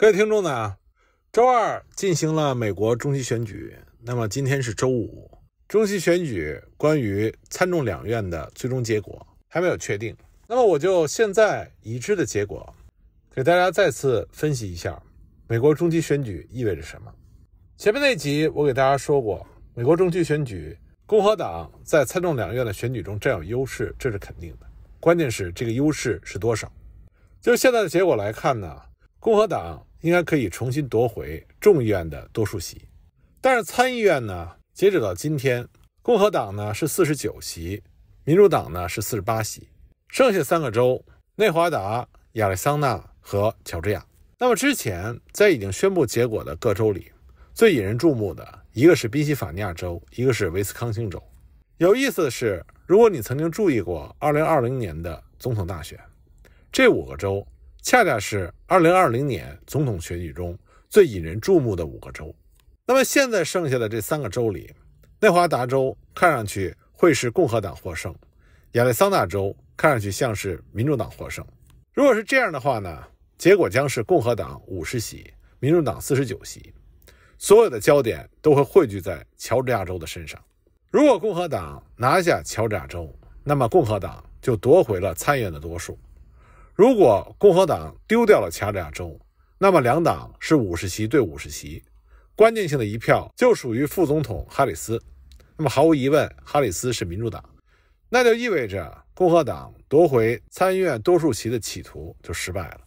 各位听众呢，周二进行了美国中期选举，那么今天是周五，中期选举关于参众两院的最终结果还没有确定。那么我就现在已知的结果，给大家再次分析一下美国中期选举意味着什么。前面那集我给大家说过，美国中期选举共和党在参众两院的选举中占有优势，这是肯定的。关键是这个优势是多少？就现在的结果来看呢，共和党。应该可以重新夺回众议院的多数席，但是参议院呢？截止到今天，共和党呢是四十九席，民主党呢是四十八席，剩下三个州：内华达、亚利桑那和乔治亚。那么之前在已经宣布结果的各州里，最引人注目的一个是宾夕法尼亚州，一个是威斯康星州。有意思的是，如果你曾经注意过2020年的总统大选，这五个州。恰恰是2020年总统选举中最引人注目的五个州。那么现在剩下的这三个州里，内华达州看上去会是共和党获胜，亚利桑那州看上去像是民主党获胜。如果是这样的话呢？结果将是共和党五十席，民主党四十九席。所有的焦点都会汇聚在乔治亚州的身上。如果共和党拿下乔治亚州，那么共和党就夺回了参议院的多数。如果共和党丢掉了乔治亚州，那么两党是五十席对五十席，关键性的一票就属于副总统哈里斯。那么毫无疑问，哈里斯是民主党，那就意味着共和党夺回参议院多数席的企图就失败了。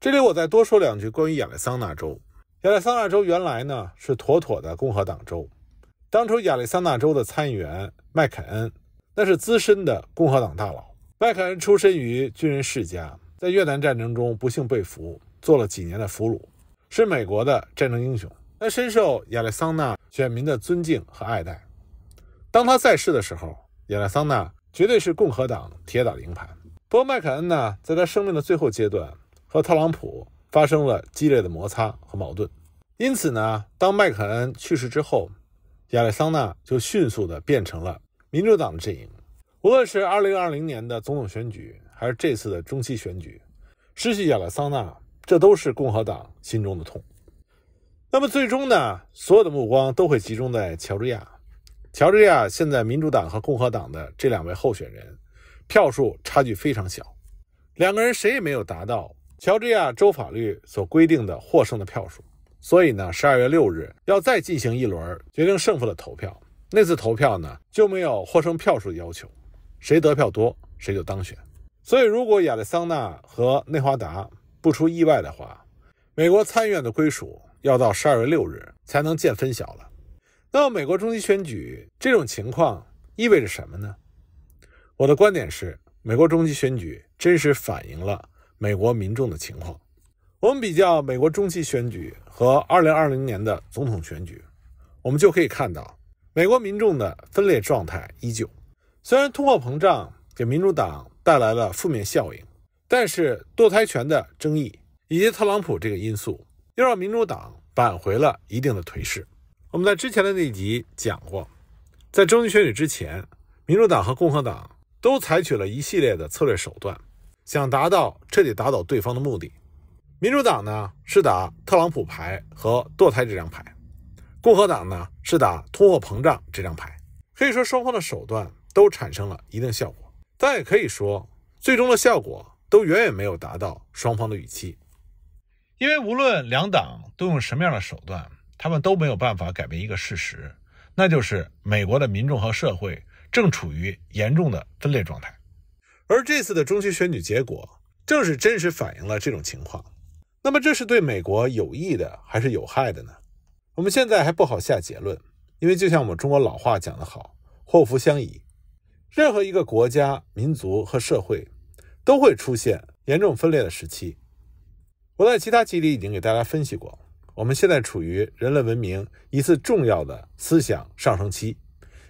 这里我再多说两句关于亚利桑那州。亚利桑那州原来呢是妥妥的共和党州，当初亚利桑那州的参议员麦肯恩那是资深的共和党大佬。麦凯恩出身于军人世家，在越南战争中不幸被俘，做了几年的俘虏，是美国的战争英雄。他深受亚利桑那选民的尊敬和爱戴。当他在世的时候，亚利桑那绝对是共和党铁打的营盘。不过麦凯恩呢，在他生命的最后阶段，和特朗普发生了激烈的摩擦和矛盾。因此呢，当麦凯恩去世之后，亚利桑那就迅速的变成了民主党的阵营。无论是二零二零年的总统选举，还是这次的中期选举，失去亚利桑那，这都是共和党心中的痛。那么最终呢，所有的目光都会集中在乔治亚。乔治亚现在民主党和共和党的这两位候选人，票数差距非常小，两个人谁也没有达到乔治亚州法律所规定的获胜的票数。所以呢，十二月六日要再进行一轮决定胜负的投票。那次投票呢，就没有获胜票数的要求。谁得票多，谁就当选。所以，如果亚利桑那和内华达不出意外的话，美国参议院的归属要到十二月六日才能见分晓了。那么，美国中期选举这种情况意味着什么呢？我的观点是，美国中期选举真实反映了美国民众的情况。我们比较美国中期选举和二零二零年的总统选举，我们就可以看到，美国民众的分裂状态依旧。虽然通货膨胀给民主党带来了负面效应，但是堕胎权的争议以及特朗普这个因素，又让民主党挽回了一定的颓势。我们在之前的那集讲过，在中期选举之前，民主党和共和党都采取了一系列的策略手段，想达到彻底打倒对方的目的。民主党呢是打特朗普牌和堕胎这张牌，共和党呢是打通货膨胀这张牌。可以说，双方的手段。都产生了一定效果，但也可以说，最终的效果都远远没有达到双方的预期。因为无论两党都用什么样的手段，他们都没有办法改变一个事实，那就是美国的民众和社会正处于严重的分裂状态。而这次的中期选举结果，正是真实反映了这种情况。那么，这是对美国有益的还是有害的呢？我们现在还不好下结论，因为就像我们中国老话讲得好，“祸福相倚”。任何一个国家、民族和社会都会出现严重分裂的时期。我在其他集里已经给大家分析过，我们现在处于人类文明一次重要的思想上升期，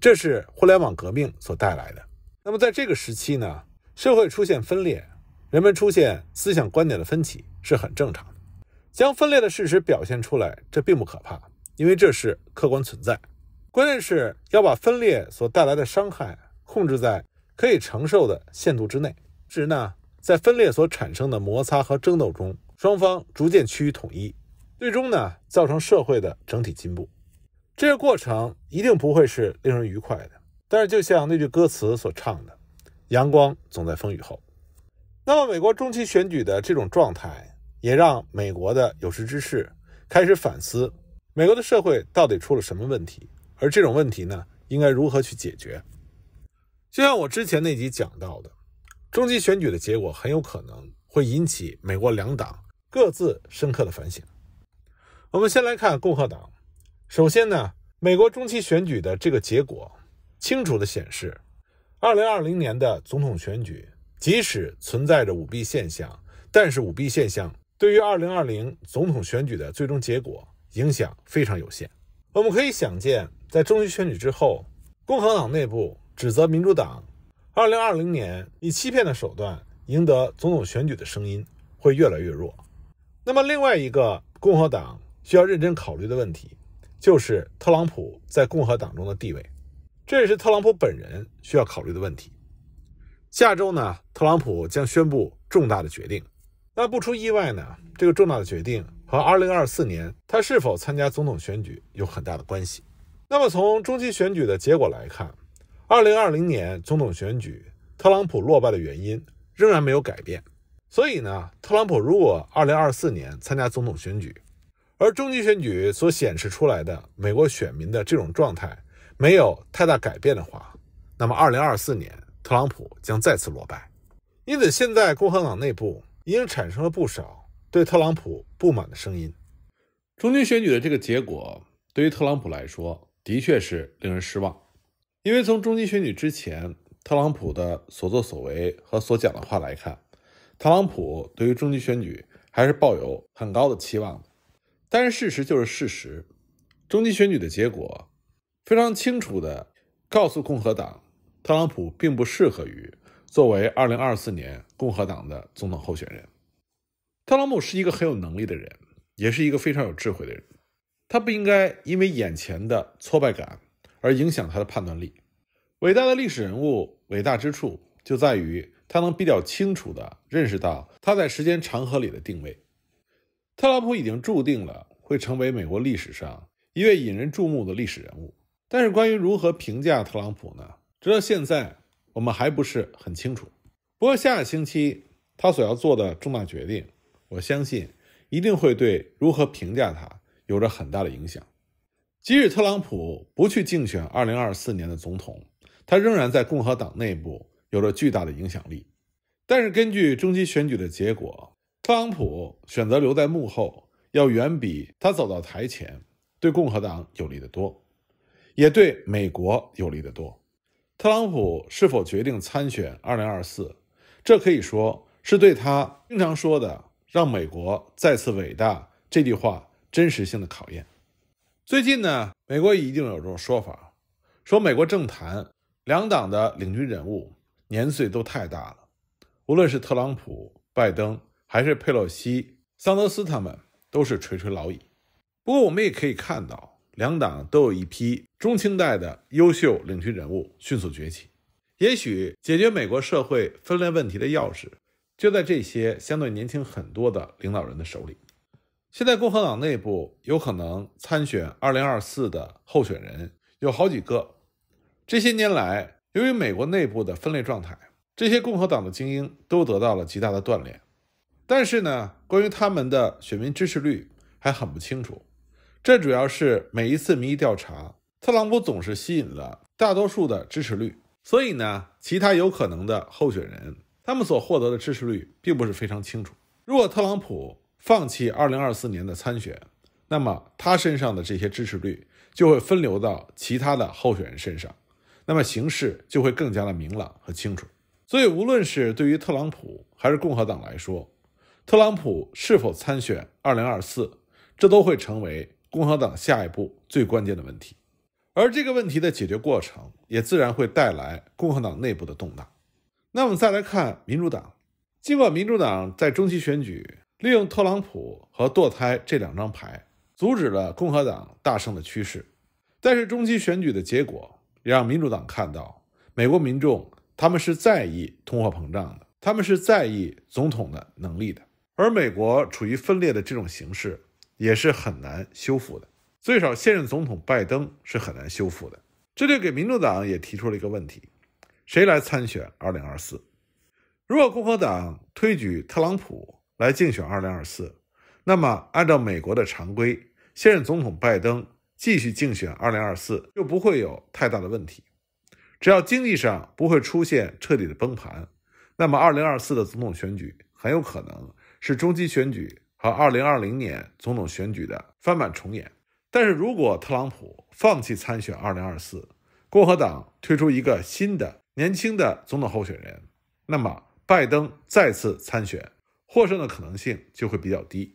这是互联网革命所带来的。那么在这个时期呢，社会出现分裂，人们出现思想观点的分歧是很正常的。将分裂的事实表现出来，这并不可怕，因为这是客观存在。关键是要把分裂所带来的伤害。控制在可以承受的限度之内。之呢，在分裂所产生的摩擦和争斗中，双方逐渐趋于统一，最终呢，造成社会的整体进步。这个过程一定不会是令人愉快的。但是，就像那句歌词所唱的：“阳光总在风雨后。”那么，美国中期选举的这种状态，也让美国的有识之士开始反思：美国的社会到底出了什么问题？而这种问题呢，应该如何去解决？就像我之前那集讲到的，中期选举的结果很有可能会引起美国两党各自深刻的反省。我们先来看共和党。首先呢，美国中期选举的这个结果清楚的显示，二零二零年的总统选举即使存在着舞弊现象，但是舞弊现象对于二零二零总统选举的最终结果影响非常有限。我们可以想见，在中期选举之后，共和党内部。指责民主党，二零二零年以欺骗的手段赢得总统选举的声音会越来越弱。那么，另外一个共和党需要认真考虑的问题，就是特朗普在共和党中的地位，这也是特朗普本人需要考虑的问题。下周呢，特朗普将宣布重大的决定。那不出意外呢，这个重大的决定和二零二四年他是否参加总统选举有很大的关系。那么，从中期选举的结果来看。二零二零年总统选举，特朗普落败的原因仍然没有改变。所以呢，特朗普如果二零二四年参加总统选举，而中期选举所显示出来的美国选民的这种状态没有太大改变的话，那么二零二四年特朗普将再次落败。因此，现在共和党内部已经产生了不少对特朗普不满的声音。中期选举的这个结果对于特朗普来说，的确是令人失望。因为从中期选举之前，特朗普的所作所为和所讲的话来看，特朗普对于中期选举还是抱有很高的期望的。但是事实就是事实，中期选举的结果非常清楚的告诉共和党，特朗普并不适合于作为2024年共和党的总统候选人。特朗普是一个很有能力的人，也是一个非常有智慧的人，他不应该因为眼前的挫败感。而影响他的判断力。伟大的历史人物伟大之处就在于他能比较清楚地认识到他在时间长河里的定位。特朗普已经注定了会成为美国历史上一位引人注目的历史人物，但是关于如何评价特朗普呢？直到现在我们还不是很清楚。不过下个星期他所要做的重大决定，我相信一定会对如何评价他有着很大的影响。即使特朗普不去竞选二零二四年的总统，他仍然在共和党内部有着巨大的影响力。但是，根据中期选举的结果，特朗普选择留在幕后，要远比他走到台前对共和党有利得多，也对美国有利得多。特朗普是否决定参选二零二四，这可以说是对他经常说的“让美国再次伟大”这句话真实性的考验。最近呢，美国一定有这种说法，说美国政坛两党的领军人物年岁都太大了，无论是特朗普、拜登，还是佩洛西、桑德斯，他们都是垂垂老矣。不过，我们也可以看到，两党都有一批中青代的优秀领军人物迅速崛起。也许，解决美国社会分裂问题的钥匙，就在这些相对年轻很多的领导人的手里。现在共和党内部有可能参选二零二四的候选人有好几个。这些年来，由于美国内部的分裂状态，这些共和党的精英都得到了极大的锻炼。但是呢，关于他们的选民支持率还很不清楚。这主要是每一次民意调查，特朗普总是吸引了大多数的支持率。所以呢，其他有可能的候选人，他们所获得的支持率并不是非常清楚。如果特朗普，放弃二零二四年的参选，那么他身上的这些支持率就会分流到其他的候选人身上，那么形势就会更加的明朗和清楚。所以，无论是对于特朗普还是共和党来说，特朗普是否参选二零二四，这都会成为共和党下一步最关键的问题。而这个问题的解决过程，也自然会带来共和党内部的动荡。那我们再来看民主党，尽管民主党在中期选举。利用特朗普和堕胎这两张牌，阻止了共和党大胜的趋势。但是中期选举的结果也让民主党看到，美国民众他们是在意通货膨胀的，他们是在意总统的能力的。而美国处于分裂的这种形势，也是很难修复的。最少现任总统拜登是很难修复的。这就给民主党也提出了一个问题：谁来参选2024？如果共和党推举特朗普？来竞选二零二四，那么按照美国的常规，现任总统拜登继续竞选二零二四就不会有太大的问题，只要经济上不会出现彻底的崩盘，那么二零二四的总统选举很有可能是中期选举和二零二零年总统选举的翻版重演。但是如果特朗普放弃参选二零二四，共和党推出一个新的年轻的总统候选人，那么拜登再次参选。获胜的可能性就会比较低，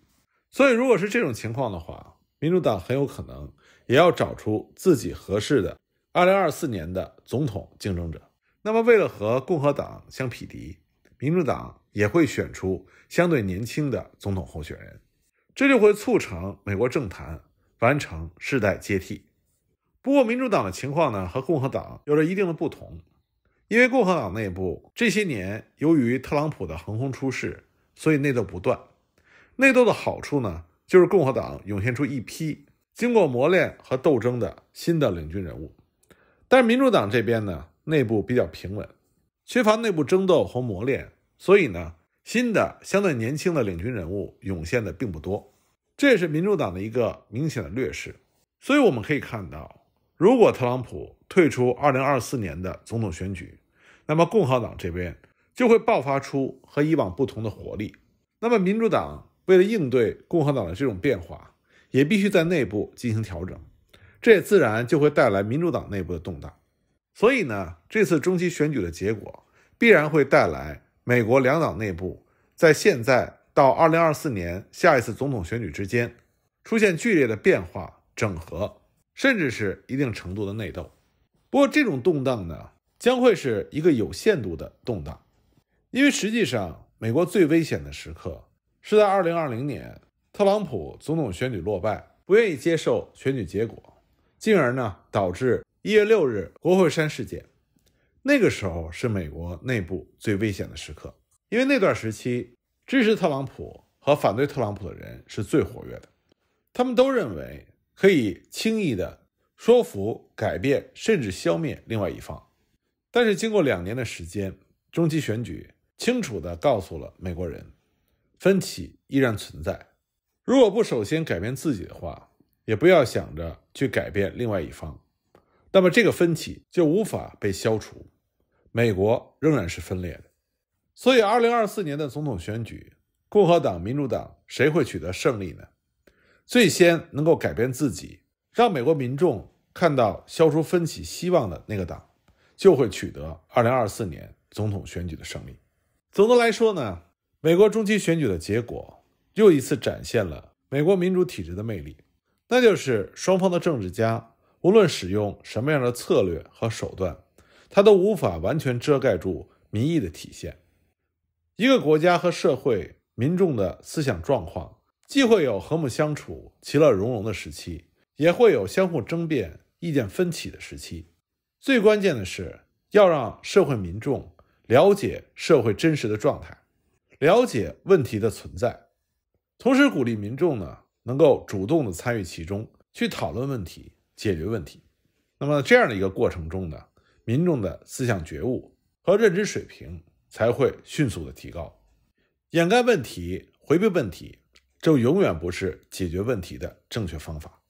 所以如果是这种情况的话，民主党很有可能也要找出自己合适的二零二四年的总统竞争者。那么，为了和共和党相匹敌，民主党也会选出相对年轻的总统候选人，这就会促成美国政坛完成世代接替。不过，民主党的情况呢，和共和党有着一定的不同，因为共和党内部这些年由于特朗普的横空出世。所以内斗不断，内斗的好处呢，就是共和党涌现出一批经过磨练和斗争的新的领军人物。但是民主党这边呢，内部比较平稳，缺乏内部争斗和磨练，所以呢，新的相对年轻的领军人物涌现的并不多，这也是民主党的一个明显的劣势。所以我们可以看到，如果特朗普退出二零二四年的总统选举，那么共和党这边。就会爆发出和以往不同的活力。那么，民主党为了应对共和党的这种变化，也必须在内部进行调整，这也自然就会带来民主党内部的动荡。所以呢，这次中期选举的结果必然会带来美国两党内部在现在到二零二四年下一次总统选举之间出现剧烈的变化、整合，甚至是一定程度的内斗。不过，这种动荡呢，将会是一个有限度的动荡。因为实际上，美国最危险的时刻是在二零二零年特朗普总统选举落败，不愿意接受选举结果，进而呢导致一月六日国会山事件。那个时候是美国内部最危险的时刻，因为那段时期支持特朗普和反对特朗普的人是最活跃的，他们都认为可以轻易的说服、改变甚至消灭另外一方。但是经过两年的时间，中期选举。清楚地告诉了美国人，分歧依然存在。如果不首先改变自己的话，也不要想着去改变另外一方，那么这个分歧就无法被消除。美国仍然是分裂的。所以，二零二四年的总统选举，共和党、民主党谁会取得胜利呢？最先能够改变自己，让美国民众看到消除分歧希望的那个党，就会取得二零二四年总统选举的胜利。总的来说呢，美国中期选举的结果又一次展现了美国民主体制的魅力，那就是双方的政治家无论使用什么样的策略和手段，他都无法完全遮盖住民意的体现。一个国家和社会民众的思想状况，既会有和睦相处、其乐融融的时期，也会有相互争辩、意见分歧的时期。最关键的是要让社会民众。了解社会真实的状态，了解问题的存在，同时鼓励民众呢能够主动的参与其中，去讨论问题、解决问题。那么这样的一个过程中呢，民众的思想觉悟和认知水平才会迅速的提高。掩盖问题、回避问题，这永远不是解决问题的正确方法。